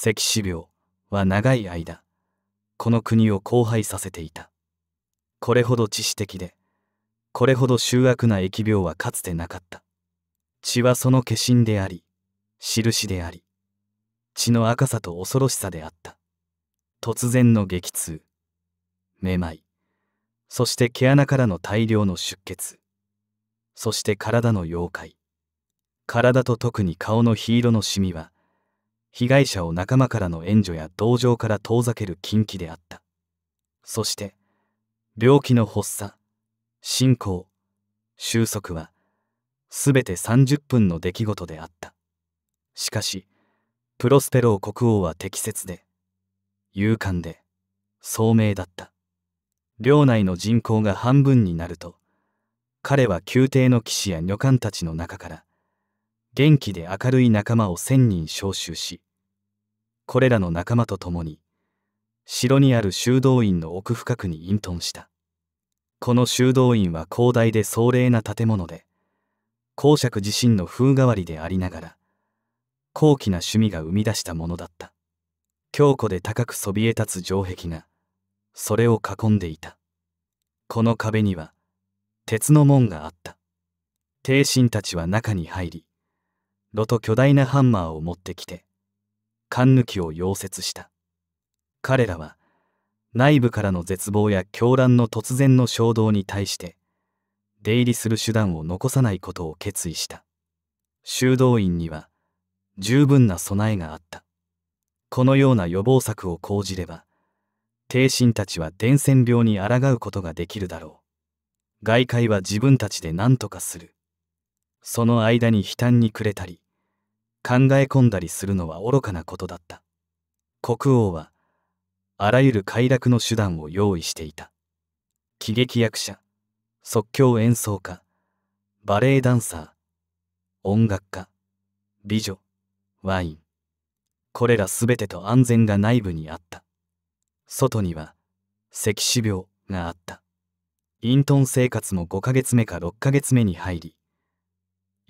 赤死病は長い間この国を荒廃させていたこれほど致死的でこれほど醜悪な疫病はかつてなかった血はその化身であり印であり血の赤さと恐ろしさであった突然の激痛めまいそして毛穴からの大量の出血そして体の溶解体と特に顔の火色のシミは被害者を仲間からの援助や同情から遠ざける禁忌であったそして病気の発作進行収束は全て30分の出来事であったしかしプロスペロー国王は適切で勇敢で聡明だった領内の人口が半分になると彼は宮廷の騎士や女官たちの中から元気で明るい仲間を1,000人招集しこれらの仲間と共に城にある修道院の奥深くに隠遁したこの修道院は広大で壮麗な建物で公爵自身の風変わりでありながら高貴な趣味が生み出したものだった強固で高くそびえ立つ城壁がそれを囲んでいたこの壁には鉄の門があった帝臣たちは中に入り炉と巨大なハンマーを持ってきて、缶抜きを溶接した。彼らは、内部からの絶望や狂乱の突然の衝動に対して、出入りする手段を残さないことを決意した。修道院には、十分な備えがあった。このような予防策を講じれば、帝神たちは伝染病に抗うことができるだろう。外界は自分たちで何とかする。その間に悲嘆に暮れたり考え込んだりするのは愚かなことだった国王はあらゆる快楽の手段を用意していた喜劇役者即興演奏家バレエダンサー音楽家美女ワインこれら全てと安全が内部にあった外には赤死病があった隠遁生活も5ヶ月目か6ヶ月目に入り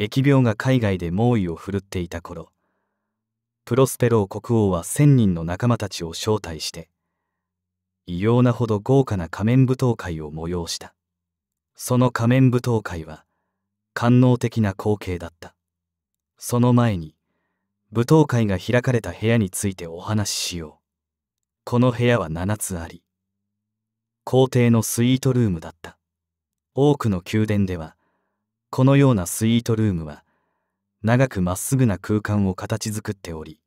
疫病が海外で猛威を振るっていた頃プロスペロー国王は1,000人の仲間たちを招待して異様なほど豪華な仮面舞踏会を催したその仮面舞踏会は官能的な光景だったその前に舞踏会が開かれた部屋についてお話ししようこの部屋は7つあり皇帝のスイートルームだった多くの宮殿ではこのようなスイートルームは長くまっすぐな空間を形作っており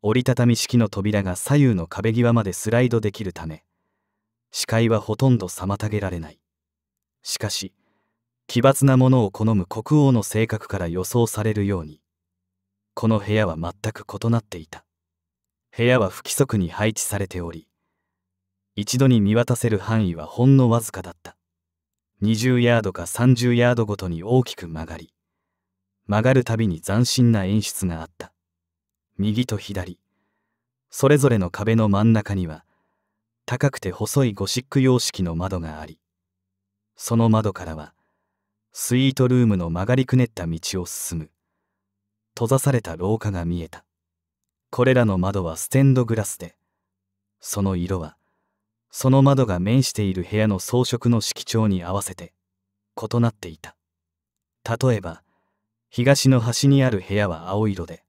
折りたたみ式の扉が左右の壁際までスライドできるため視界はほとんど妨げられないしかし奇抜なものを好む国王の性格から予想されるようにこの部屋は全く異なっていた部屋は不規則に配置されており一度に見渡せる範囲はほんのわずかだった20ヤードか30ヤードごとに大きく曲がり、曲がるたびに斬新な演出があった。右と左、それぞれの壁の真ん中には、高くて細いゴシック様式の窓があり、その窓からは、スイートルームの曲がりくねった道を進む、閉ざされた廊下が見えた。これらの窓はステンドグラスで、その色は、その窓が面している部屋の装飾の色調に合わせて異なっていた例えば東の端にある部屋は青色で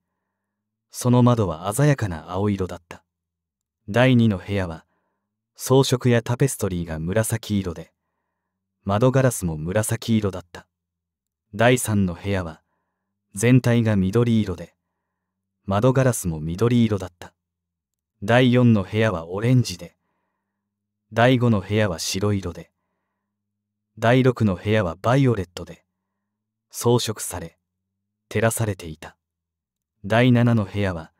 その窓は鮮やかな青色だった第二の部屋は装飾やタペストリーが紫色で窓ガラスも紫色だった第三の部屋は全体が緑色で窓ガラスも緑色だった第四の部屋はオレンジで第5の部屋は白色で、第6の部屋はバイオレットで、装飾され、照らされていた。第7の部屋は、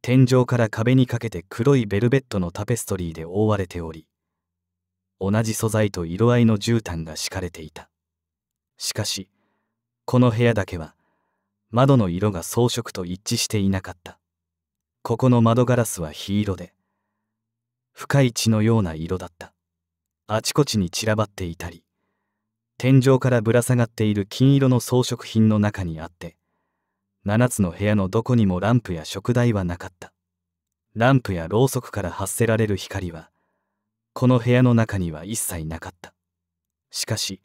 天井から壁にかけて黒いベルベットのタペストリーで覆われており、同じ素材と色合いの絨毯が敷かれていた。しかし、この部屋だけは、窓の色が装飾と一致していなかった。ここの窓ガラスは火色で、深い血のような色だったあちこちに散らばっていたり天井からぶら下がっている金色の装飾品の中にあって七つの部屋のどこにもランプや食台はなかったランプやろうそくから発せられる光はこの部屋の中には一切なかったしかし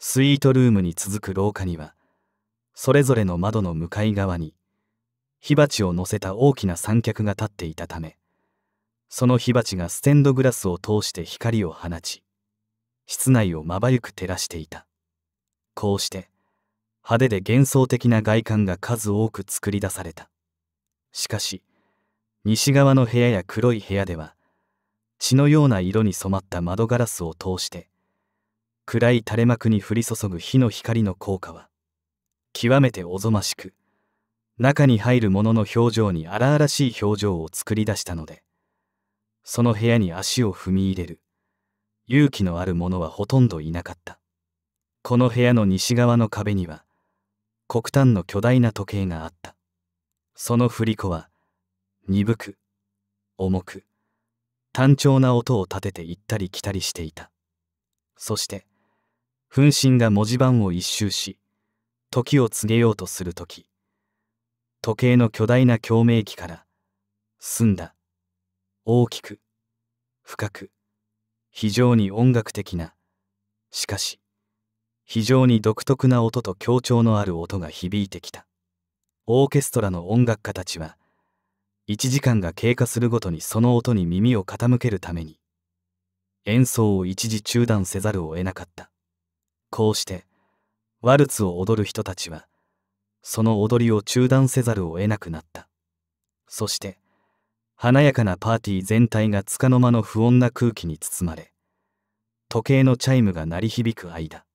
スイートルームに続く廊下にはそれぞれの窓の向かい側に火鉢を乗せた大きな三脚が立っていたためその火鉢がステンドグラスを通して光を放ち室内をまばゆく照らしていたこうして派手で幻想的な外観が数多く作り出されたしかし西側の部屋や黒い部屋では血のような色に染まった窓ガラスを通して暗い垂れ幕に降り注ぐ火の光の効果は極めておぞましく中に入る者の表情に荒々しい表情を作り出したのでその部屋に足を踏み入れる勇気のある者はほとんどいなかったこの部屋の西側の壁には黒炭の巨大な時計があったその振り子は鈍く重く単調な音を立てて行ったり来たりしていたそして噴身が文字盤を一周し時を告げようとする時時計の巨大な共鳴器から澄んだ大きく深く非常に音楽的なしかし非常に独特な音と強調のある音が響いてきたオーケストラの音楽家たちは1時間が経過するごとにその音に耳を傾けるために演奏を一時中断せざるを得なかったこうしてワルツを踊る人たちはその踊りを中断せざるを得なくなったそして華やかなパーティー全体がつかの間の不穏な空気に包まれ時計のチャイムが鳴り響く間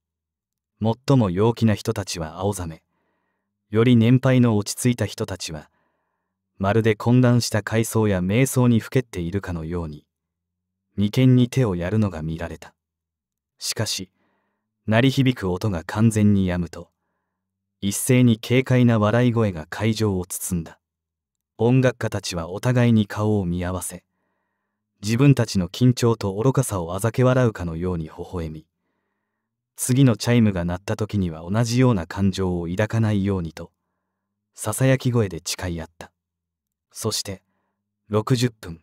最も陽気な人たちは青ざめより年配の落ち着いた人たちはまるで混乱した階層や瞑想にふけっているかのように眉間に手をやるのが見られたしかし鳴り響く音が完全にやむと一斉に軽快な笑い声が会場を包んだ音楽家たちはお互いに顔を見合わせ自分たちの緊張と愚かさをあざけ笑うかのように微笑み次のチャイムが鳴った時には同じような感情を抱かないようにとささやき声で誓い合ったそして60分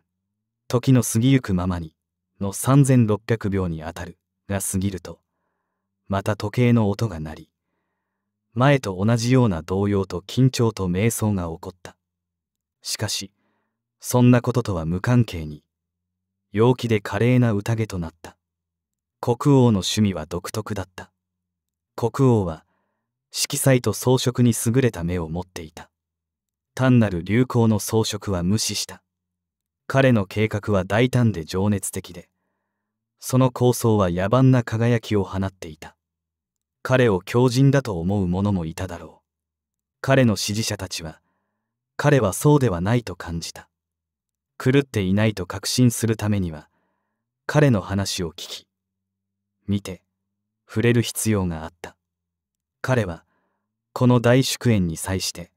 時の過ぎゆくままにの3600秒にあたるが過ぎるとまた時計の音が鳴り前と同じような動揺と緊張と瞑想が起こったしかしそんなこととは無関係に陽気で華麗な宴となった国王の趣味は独特だった国王は色彩と装飾に優れた目を持っていた単なる流行の装飾は無視した彼の計画は大胆で情熱的でその構想は野蛮な輝きを放っていた彼を強靭だと思う者もいただろう彼の支持者たちは彼はそうではないと感じた狂っていないと確信するためには彼の話を聞き見て触れる必要があった彼はこの大祝宴に際して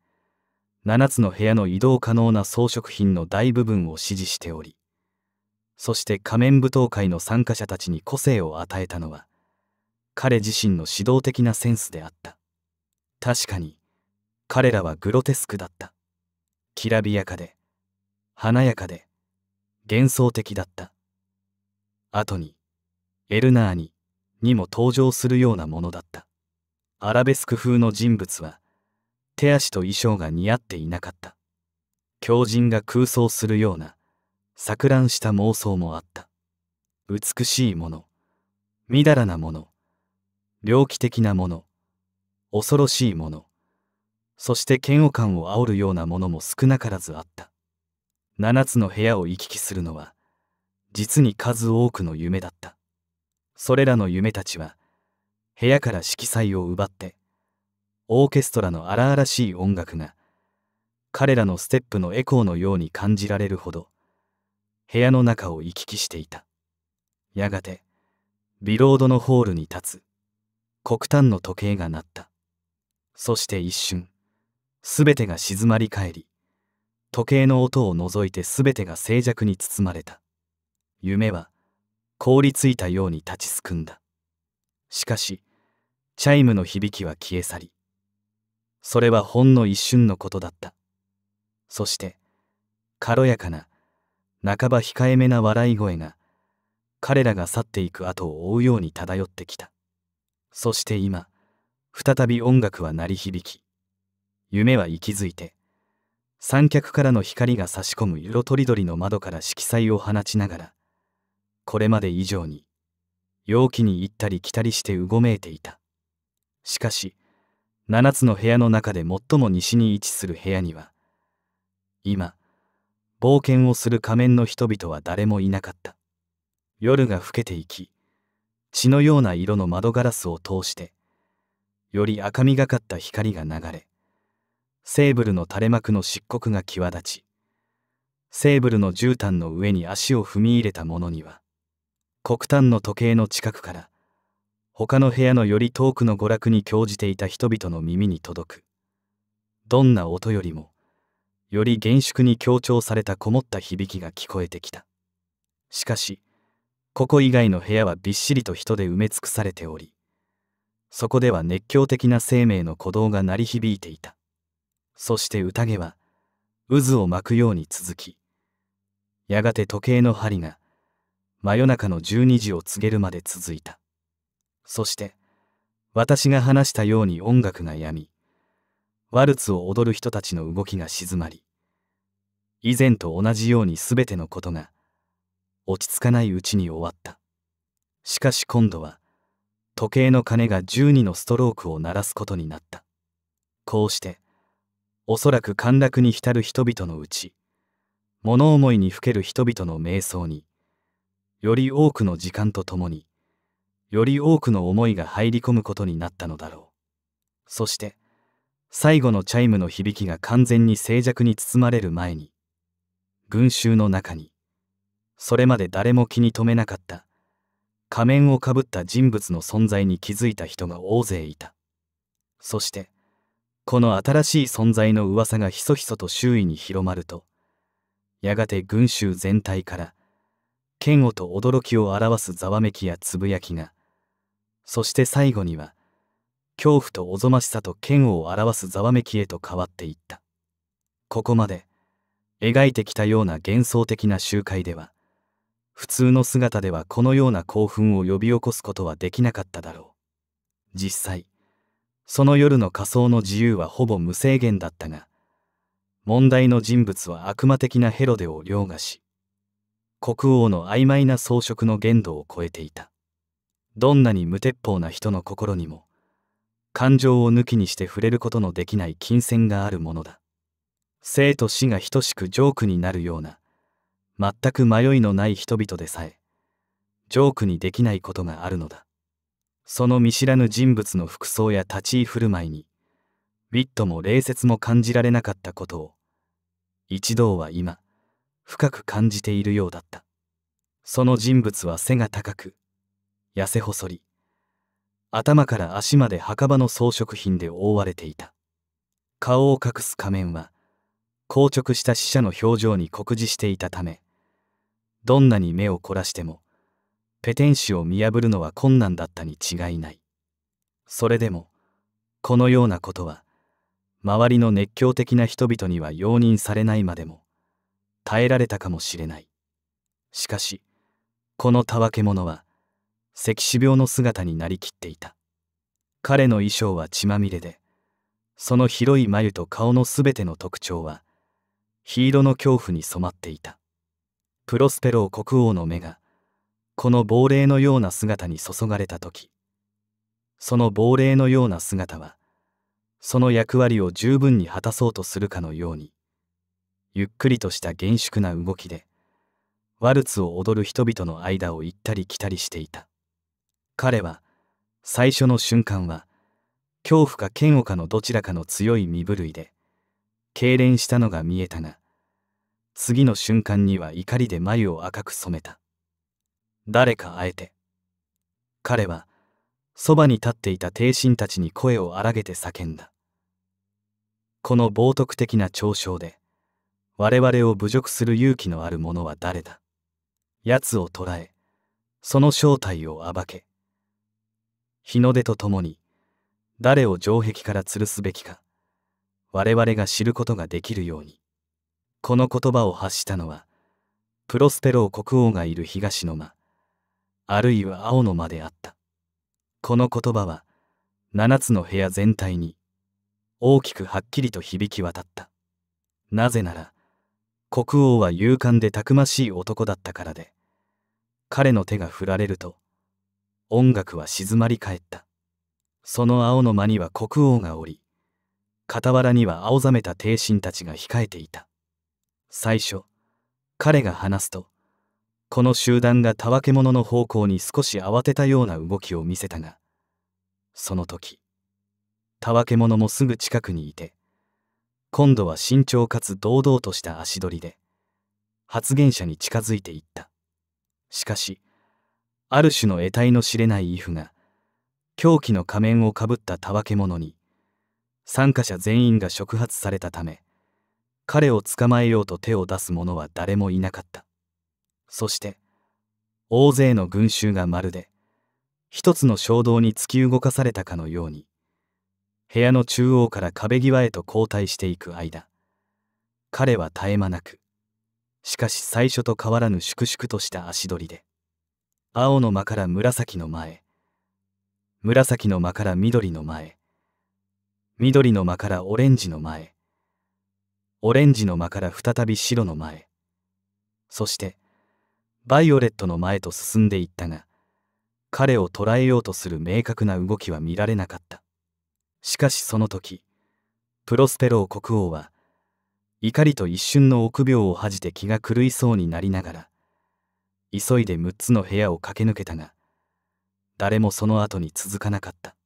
7つの部屋の移動可能な装飾品の大部分を支持しておりそして仮面舞踏会の参加者たちに個性を与えたのは彼自身の指導的なセンスであった確かに彼らはグロテスクだったきらびやかで華やかで幻想的だった後にエルナーニにも登場するようなものだったアラベスク風の人物は手足と衣装が似合っていなかった狂人が空想するような錯乱した妄想もあった美しいものみだらなもの猟奇的なもの恐ろしいものそして嫌悪感を煽るようなものも少なからずあった7つの部屋を行き来するのは実に数多くの夢だったそれらの夢たちは部屋から色彩を奪ってオーケストラの荒々しい音楽が彼らのステップのエコーのように感じられるほど部屋の中を行き来していたやがてビロードのホールに立つ黒炭の時計が鳴ったそして一瞬すべてが静まり返り時計の音を除いてすべてが静寂に包まれた夢は凍りついたように立ちすくんだしかしチャイムの響きは消え去りそれはほんの一瞬のことだったそして軽やかな半ば控えめな笑い声が彼らが去っていく後を追うように漂ってきたそして今再び音楽は鳴り響き夢は息づいて三脚からの光が差し込む色とりどりの窓から色彩を放ちながらこれまで以上に陽気に行ったり来たりしてうごめいていたしかし七つの部屋の中で最も西に位置する部屋には今冒険をする仮面の人々は誰もいなかった夜が更けていき血のような色の窓ガラスを通してより赤みがかった光が流れセーブルの垂れ幕の漆黒が際立ちセーブルの絨毯の上に足を踏み入れた者には黒炭の時計の近くから他の部屋のより遠くの娯楽に興じていた人々の耳に届くどんな音よりもより厳粛に強調されたこもった響きが聞こえてきたしかしここ以外の部屋はびっしりと人で埋め尽くされておりそこでは熱狂的な生命の鼓動が鳴り響いていたそして宴は渦を巻くように続きやがて時計の針が真夜中の12時を告げるまで続いたそして私が話したように音楽がやみワルツを踊る人たちの動きが静まり以前と同じように全てのことが落ち着かないうちに終わったしかし今度は時計の鐘が12のストロークを鳴らすことになったこうしておそらく陥落に浸る人々のうち物思いにふける人々の瞑想により多くの時間とともにより多くの思いが入り込むことになったのだろうそして最後のチャイムの響きが完全に静寂に包まれる前に群衆の中にそれまで誰も気に留めなかった仮面をかぶった人物の存在に気づいた人が大勢いたそしてこの新しい存在の噂がひそひそと周囲に広まるとやがて群衆全体から嫌悪と驚きを表すざわめきやつぶやきがそして最後には恐怖とおぞましさと嫌悪を表すざわめきへと変わっていったここまで描いてきたような幻想的な集会では普通の姿ではこのような興奮を呼び起こすことはできなかっただろう実際その夜の仮想の自由はほぼ無制限だったが、問題の人物は悪魔的なヘロデを凌駕し、国王の曖昧な装飾の限度を超えていた。どんなに無鉄砲な人の心にも、感情を抜きにして触れることのできない金銭があるものだ。生と死が等しくジョークになるような、全く迷いのない人々でさえ、ジョークにできないことがあるのだ。その見知らぬ人物の服装や立ち居振る舞いにウィットも礼節も感じられなかったことを一同は今深く感じているようだったその人物は背が高く痩せ細り頭から足まで墓場の装飾品で覆われていた顔を隠す仮面は硬直した死者の表情に酷似していたためどんなに目を凝らしてもペテン師を見破るのは困難だったに違いない。それでも、このようなことは、周りの熱狂的な人々には容認されないまでも、耐えられたかもしれない。しかし、このたわけ者は、赤死病の姿になりきっていた。彼の衣装は血まみれで、その広い眉と顔のすべての特徴は、ヒ色の恐怖に染まっていた。プロスペロー国王の目が、この亡霊のような姿に注がれた時その亡霊のような姿はその役割を十分に果たそうとするかのようにゆっくりとした厳粛な動きでワルツを踊る人々の間を行ったり来たりしていた彼は最初の瞬間は恐怖か嫌悪かのどちらかの強い身震いで痙攣したのが見えたが次の瞬間には怒りで眉を赤く染めた誰か会えて彼はそばに立っていた帝臣たちに声を荒げて叫んだこの冒涜的な嘲笑で我々を侮辱する勇気のある者は誰だ奴を捕らえその正体を暴け日の出とともに誰を城壁から吊るすべきか我々が知ることができるようにこの言葉を発したのはプロスペロー国王がいる東の間あるいは青の間であったこの言葉は7つの部屋全体に大きくはっきりと響き渡ったなぜなら国王は勇敢でたくましい男だったからで彼の手が振られると音楽は静まり返ったその青の間には国王がおり傍らには青ざめた帝神たちが控えていた最初彼が話すとこの集団がたわけ者の方向に少し慌てたような動きを見せたがその時たわけ者もすぐ近くにいて今度は慎重かつ堂々とした足取りで発言者に近づいていったしかしある種の得体の知れないイフが狂気の仮面をかぶったたわけ者に参加者全員が触発されたため彼を捕まえようと手を出す者は誰もいなかったそして大勢の群衆がまるで一つの衝動に突き動かされたかのように部屋の中央から壁際へと交代していく間彼は絶え間なくしかし最初と変わらぬ粛々とした足取りで青の間から紫の間へ紫の間から緑の前、緑の間からオレンジの前、オレンジの間から再び白の前、そしてバイオレットの前と進んでいったが彼を捕らえようとする明確な動きは見られなかったしかしその時プロスペロー国王は怒りと一瞬の臆病を恥じて気が狂いそうになりながら急いで6つの部屋を駆け抜けたが誰もその後に続かなかった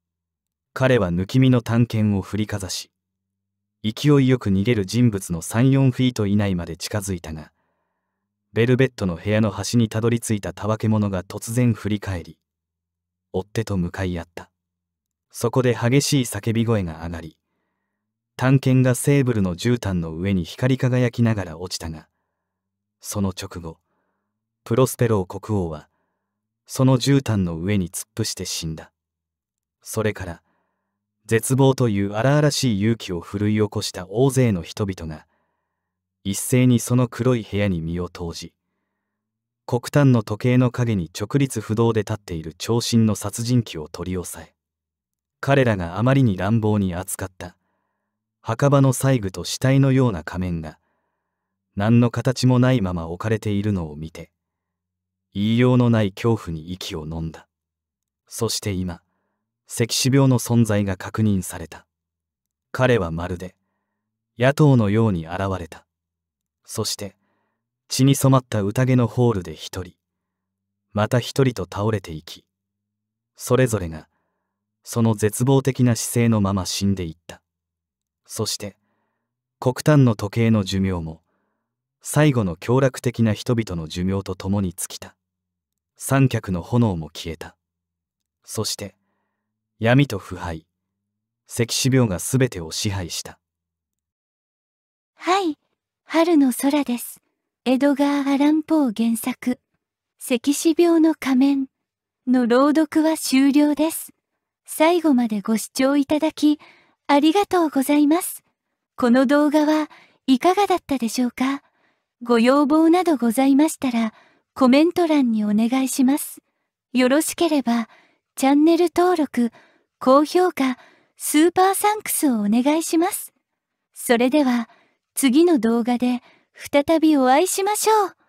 彼は抜き身の探検を振りかざし勢いよく逃げる人物の34フィート以内まで近づいたがベルベットの部屋の端にたどり着いたたわけ者が突然振り返り追手と向かい合ったそこで激しい叫び声が上がり探検がセーブルの絨毯の上に光り輝きながら落ちたがその直後プロスペロー国王はその絨毯の上に突っ伏して死んだそれから絶望という荒々しい勇気を奮い起こした大勢の人々が一斉にその黒い部屋に身を投じ黒炭の時計の影に直立不動で立っている長身の殺人鬼を取り押さえ彼らがあまりに乱暴に扱った墓場の細具と死体のような仮面が何の形もないまま置かれているのを見て言いようのない恐怖に息を呑んだそして今赤死病の存在が確認された彼はまるで野党のように現れたそして血に染まった宴のホールで一人また一人と倒れていきそれぞれがその絶望的な姿勢のまま死んでいったそして黒炭の時計の寿命も最後の凶楽的な人々の寿命と共に尽きた三脚の炎も消えたそして闇と腐敗赤死病が全てを支配したはい春の空です。エドガー・アラン・ポー原作、赤死病の仮面の朗読は終了です。最後までご視聴いただき、ありがとうございます。この動画はいかがだったでしょうかご要望などございましたら、コメント欄にお願いします。よろしければ、チャンネル登録、高評価、スーパーサンクスをお願いします。それでは、次の動画で再びお会いしましょう。